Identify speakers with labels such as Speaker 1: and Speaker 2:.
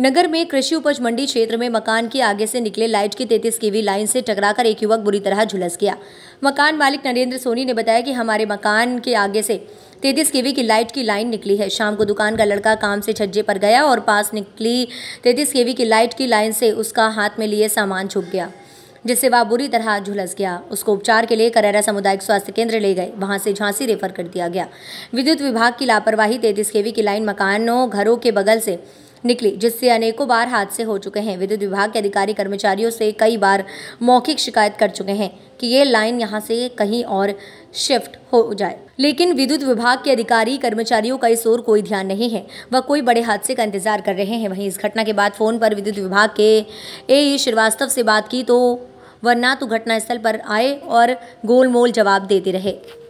Speaker 1: नगर में कृषि उपज मंडी क्षेत्र में मकान के आगे से निकले लाइट की तैतीस केवी लाइन से टकराकर एक युवक बुरी तरह झुलस गया मकान मालिक नरेंद्र सोनी ने बताया कि हमारे मकान के आगे से तैतीस केवी की लाइट की लाइन निकली है शाम को दुकान का लड़का काम से छज्जे पर गया और पास निकली तैतीस केवी की लाइट की लाइन से उसका हाथ में लिए सामान छुप गया जिससे वह बुरी तरह झुलस गया उसको उपचार के लिए करेरा सामुदायिक स्वास्थ्य केंद्र ले गए वहां से झांसी रेफर कर दिया गया विद्युत विभाग की लापरवाही तैतीस केवी की लाइन मकानों घरों के बगल से निकली जिससे अनेकों बार हादसे हो चुके हैं विद्युत विभाग के अधिकारी कर्मचारियों से कई बार मौखिक शिकायत कर चुके हैं कि ये लाइन यहाँ से कहीं और शिफ्ट हो जाए लेकिन विद्युत विभाग के अधिकारी कर्मचारियों का इस ओर कोई ध्यान नहीं है वह कोई बड़े हादसे का इंतजार कर रहे हैं वहीं इस घटना के बाद फोन पर विद्युत विभाग के ए श्रीवास्तव से बात की तो वह ना तो घटनास्थल पर आए और गोलमोल जवाब देते रहे